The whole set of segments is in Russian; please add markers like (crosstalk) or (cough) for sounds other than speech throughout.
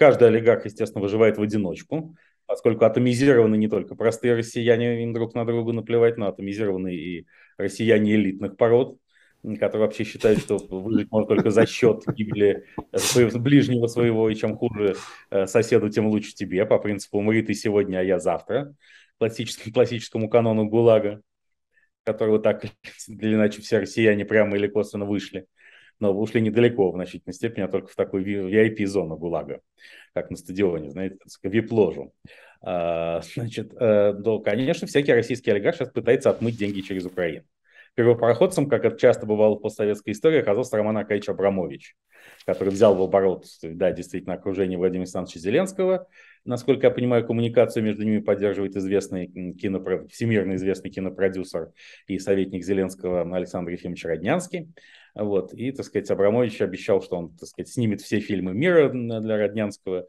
Каждый олигарх, естественно, выживает в одиночку, поскольку атомизированы не только простые россияне, им друг на друга наплевать, но атомизированы и россияне элитных пород, которые вообще считают, что выжить можно только за счет гибели э, своего, ближнего своего, и чем хуже э, соседу, тем лучше тебе, по принципу «умри ты сегодня, а я завтра», классическому, классическому канону ГУЛАГа, которого так (laughs) или иначе все россияне прямо или косвенно вышли но ушли недалеко в значительной степени, а только в такую VIP-зону ГУЛАГа, как на стадионе, знаете, VIP-ложу. А, значит, э, то, конечно, всякий российский олигарх сейчас пытается отмыть деньги через Украину. Первопроходцем, как это часто бывало в постсоветской истории, оказался Роман Аркадьевич Абрамович, который взял в оборот, да, действительно, окружение Владимира Александровича Зеленского. Насколько я понимаю, коммуникацию между ними поддерживает известный кинопро... всемирно известный кинопродюсер и советник Зеленского Александр Ефимович Роднянский. Вот. И, так сказать, Абрамович обещал, что он, так сказать, снимет все фильмы мира для Роднянского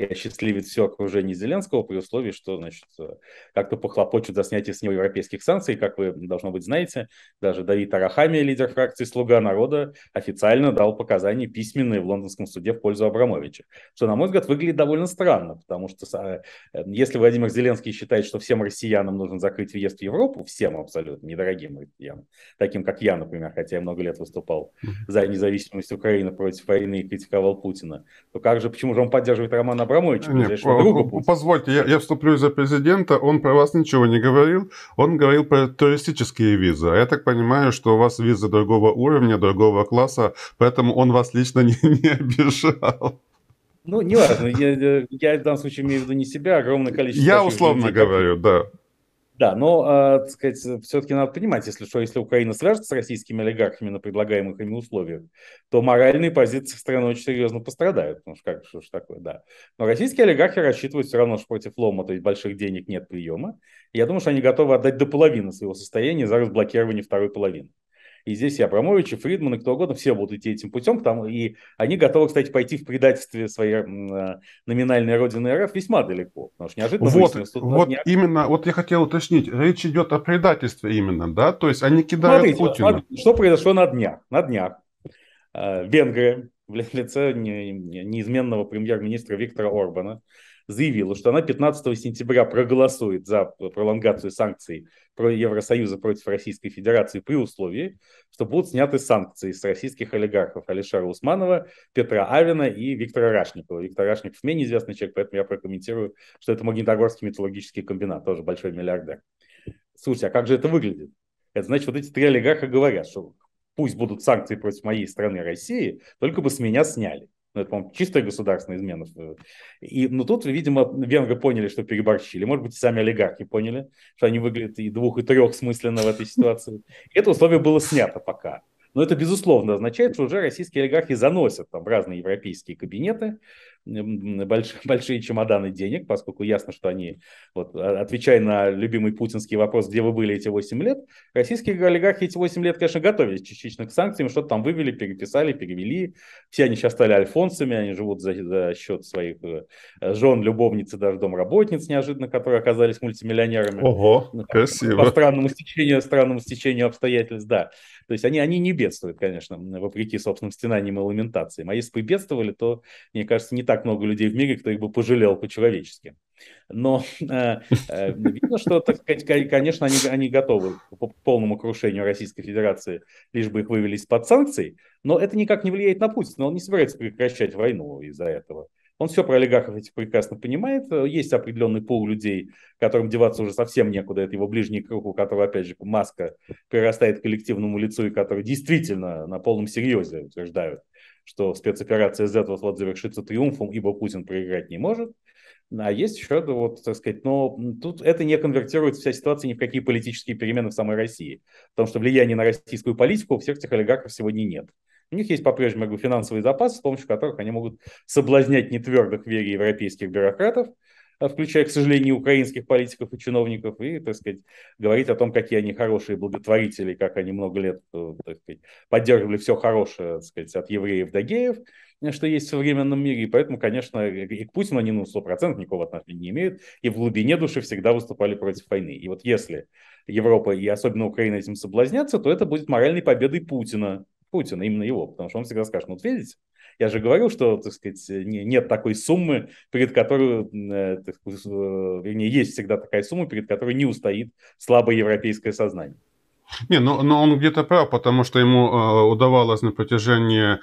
и осчастливит все окружение Зеленского при условии, что, значит, э, как-то похлопочут за снятие с него европейских санкций, как вы, должно быть, знаете, даже Давид Арахами, лидер фракции «Слуга народа», официально дал показания письменные в лондонском суде в пользу Абрамовича, что, на мой взгляд, выглядит довольно странно, потому что э, э, если Владимир Зеленский считает, что всем россиянам нужно закрыть въезд в Европу, всем абсолютно, недорогим россиянам, таким, как я, например, хотя я много лет выступал за независимость Украины против войны и критиковал Путина, то как же, почему же он поддерживает Романа Абрамовичу, Нет, другу Позвольте, я, я вступлю за президента. Он про вас ничего не говорил. Он говорил про туристические визы. А я так понимаю, что у вас визы другого уровня, другого класса, поэтому он вас лично (laughs) не, не обижал. Ну, не важно. Я, я в данном случае имею в виду не себя, а огромное количество... Я условно людей, говорю, да. Да, но, а, так сказать, все-таки надо понимать, если что, если Украина свяжется с российскими олигархами на предлагаемых ими условиях, то моральные позиции страны очень серьезно пострадают, потому что как что ж такое, да. Но российские олигархи рассчитывают все равно, что против лома, то есть больших денег нет приема. Я думаю, что они готовы отдать до половины своего состояния за разблокирование второй половины. И здесь и Абрамович, и Фридман, и кто угодно, все будут идти этим путем. Потому, и они готовы, кстати, пойти в предательстве своей э, номинальной родины РФ весьма далеко. Потому что неожиданно... Вот, вот не... именно, вот я хотел уточнить. Речь идет о предательстве именно, да? То есть они кидают Смотрите, Путина. На, что произошло на днях? На днях. Э, Венгрия в лице неизменного премьер-министра Виктора Орбана заявила, что она 15 сентября проголосует за пролонгацию санкций про Евросоюза против Российской Федерации при условии, что будут сняты санкции с российских олигархов Алишара Усманова, Петра Авина и Виктора Рашникова. Виктор Рашников менее известный человек, поэтому я прокомментирую, что это Магнитогорский металлургический комбинат, тоже большой миллиардер. Слушайте, а как же это выглядит? Это значит, вот эти три олигарха говорят, что пусть будут санкции против моей страны России, только бы с меня сняли. Ну, это, по-моему, чистая государственная измена. И, ну, тут, видимо, венгры поняли, что переборщили. Может быть, и сами олигархи поняли, что они выглядят и двух, и трех смысленно в этой ситуации. это условие было снято пока. Но это, безусловно, означает, что уже российские олигархи заносят там разные европейские кабинеты, больш, (laughs) большие чемоданы денег, поскольку ясно, что они, вот, а, отвечая на любимый путинский вопрос, где вы были эти 8 лет, российские олигархи эти 8 лет, конечно, готовились частично к санкциям, что-то там вывели, переписали, перевели. Все они сейчас стали альфонсами, они живут за, за счет своих э, жен, любовниц и даже домработниц неожиданно, которые оказались мультимиллионерами. Ого, ну, красиво. По странному стечению, странному стечению обстоятельств, да. То есть они, они не бедствуют, конечно, вопреки собственным стенаниям и ламентациям. А если бы бедствовали, то, мне кажется, не так много людей в мире, кто их бы пожалел по-человечески. Но э, э видно, что, так, конечно, они, они готовы к полному крушению Российской Федерации, лишь бы их вывели из-под санкций, но это никак не влияет на Путина, он не собирается прекращать войну из-за этого. Он все про олигархов этих прекрасно понимает. Есть определенный пул людей, которым деваться уже совсем некуда. Это его ближний круг, у которого, опять же, маска прирастает к коллективному лицу, и который действительно на полном серьезе утверждают, что спецоперация Z вот-вот завершится триумфом, ибо Путин проиграть не может. А есть еще, вот, так сказать, но тут это не конвертируется вся ситуация ни в какие политические перемены в самой России, потому что влияния на российскую политику у всех этих олигархов сегодня нет. У них есть по-прежнему финансовый запас, с помощью которых они могут соблазнять нетвердых вере европейских бюрократов – Э, включая, к сожалению, украинских политиков и чиновников, и, так сказать, говорить о том, какие они хорошие благотворители, как они много лет э, так сказать, поддерживали все хорошее, так сказать, от евреев до геев, э, что есть в современном мире, и поэтому, конечно, и к Путину они, ну, 100% никакого отношения не имеют, и в глубине души всегда выступали против войны. И вот если Европа и особенно Украина этим соблазнятся, то это будет моральной победой Путина, Путина, именно его, потому что он всегда скажет, ну, вот видите, я же говорил, что, так сказать, нет такой суммы, перед которой, э, э, вернее, есть всегда такая сумма, перед которой не устоит слабое европейское сознание. Не, но, ну, но он где-то прав, потому что ему э, удавалось на протяжении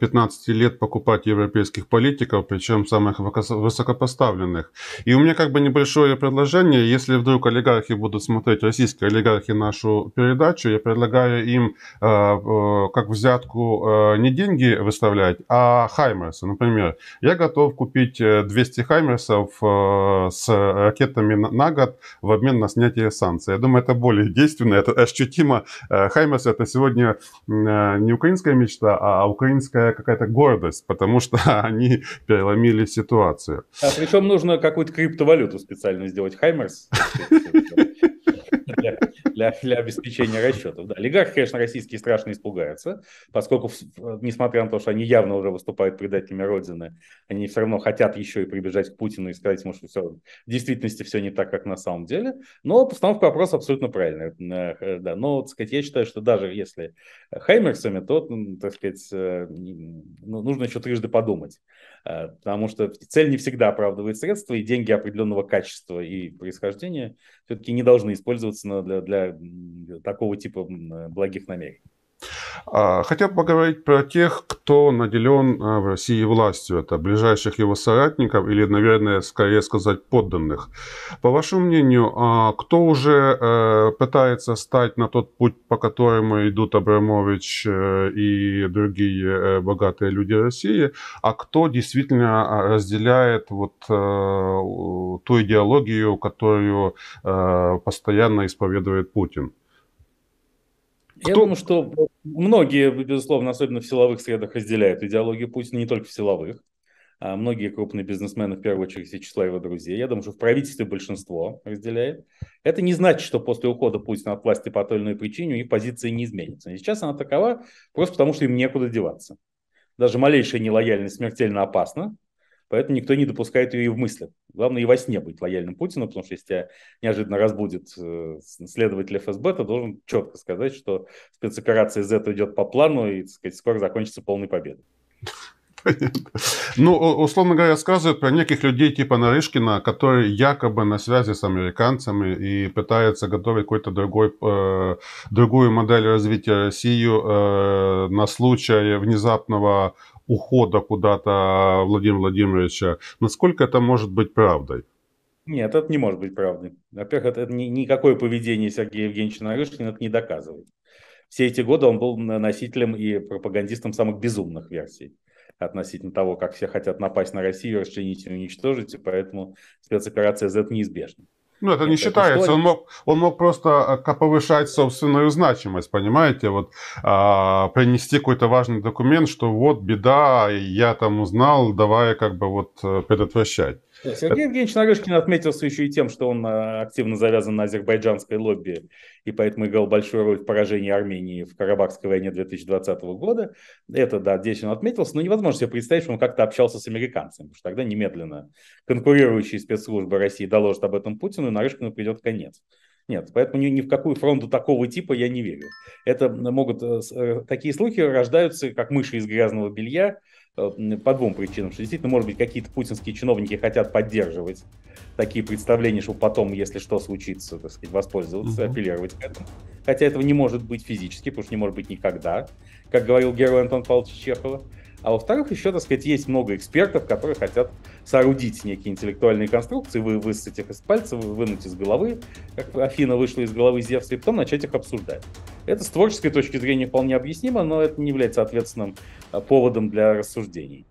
15 э, лет покупать европейских политиков, причем самых высокопоставленных. И у меня как бы небольшое предложение, если вдруг олигархи будут смотреть, российские олигархи, нашу передачу, я предлагаю им э, э, как взятку э, не деньги выставлять, а хаймерсы. Например, я готов купить 200 э, хаймерсов э, с ракетами на, на год в обмен на снятие санкций. Я думаю, это более (laughs) действенно, это аж чуть Тима э, Хаймеса это сегодня э, не украинская мечта, а, а украинская какая-то гордость, потому что (laughs) они переломили ситуацию. А причем нужно какую-то криптовалюту специально сделать. Хаймерс. (laughs) для, для, для обеспечения расчетов. Да. Олигархи, конечно, российские страшно испугаются, поскольку, несмотря на то, что они явно уже выступают предателями Родины, они все равно хотят еще и прибежать к Путину и сказать ему, что все, в действительности все не так, как на самом деле. Но постановка вопроса абсолютно правильная. Э, э, да, но, так сказать, я считаю, что даже если хаймерсами, то, так сказать, э, ну, нужно еще трижды подумать. Потому что цель не всегда оправдывает средства, и деньги определенного качества и происхождения все-таки не должны использоваться соответственно, для, для такого типа благих намерений. А, хотел поговорить про тех, кто наделен а, в России властью. Это ближайших его соратников или, наверное, скорее сказать, подданных. По вашему мнению, а, кто уже э, пытается стать на тот путь, по которому идут Абрамович э, и другие э, богатые люди России, а кто действительно разделяет вот ту идеологию, которую постоянно исповедует Путин? Кто... Я думаю, что многие, безусловно, особенно в силовых средах разделяют идеологию Путина, не только в силовых. А многие крупные бизнесмены, в первую очередь, из числа его друзей. Я думаю, что в правительстве большинство разделяет. Это не значит, что после ухода Путина от власти по той или иной причине у позиция не изменится. сейчас она такова просто потому, что им некуда деваться. Даже малейшая нелояльность смертельно опасна. Поэтому никто не допускает ее и в мыслях. Главное и во сне быть лояльным Путину, потому что если тебя неожиданно разбудит э, следователь ФСБ, ты должен четко сказать, что спецоперация Z идет по плану и, так сказать, скоро закончится полной победой. Понятно. Ну, условно говоря, рассказывают про неких людей типа Нарышкина, которые якобы на связи с американцами и пытаются готовить какую-то другой, э, другую модель развития России э, на случай внезапного ухода куда-то Владимира Владимировича, насколько это может быть правдой? Нет, это не может быть правдой. Во-первых, это, это никакое поведение Сергея Евгеньевича Нарышкина это не доказывает. Все эти годы он был носителем и пропагандистом самых безумных версий относительно того, как все хотят напасть на Россию, расчленить и уничтожить, и поэтому спецоперация Z неизбежна. Ну, это Нет, не считается. Он мог, он мог просто э, повышать собственную значимость, понимаете? Вот а, принести какой-то важный документ, что вот беда, я там узнал, давай как бы вот э, предотвращать. Э, Сергей Евгеньевич Нарышкин отметился еще и тем, что он э, активно завязан на азербайджанской лобби, и поэтому играл большую роль в поражении Армении в Карабахской войне 2020 года. Это, да, здесь он отметился, но невозможно себе представить, что он как-то общался с американцами, потому что тогда немедленно конкурирующие спецслужбы России доложат об этом Путину, и Нарышкину придет конец. Нет, поэтому ни, ни в какую фронту такого типа я не верю. Это могут... Э, э, такие слухи рождаются, как мыши из грязного белья, э, по двум причинам. Что действительно, может быть, какие-то путинские чиновники хотят поддерживать такие представления, чтобы потом, если что случится, так сказать, воспользоваться, угу. апеллировать к этому. Хотя этого не может быть физически, потому что не может быть никогда, как говорил герой Антон Павлович Чехова. А во-вторых, еще, так сказать, есть много экспертов, которые хотят соорудить некие интеллектуальные конструкции, вы высосать их из пальца, вы вынуть из головы, как Афина вышла из головы Зевса, и потом начать их обсуждать. Это с творческой точки зрения вполне объяснимо, но это не является ответственным а, поводом для рассуждений.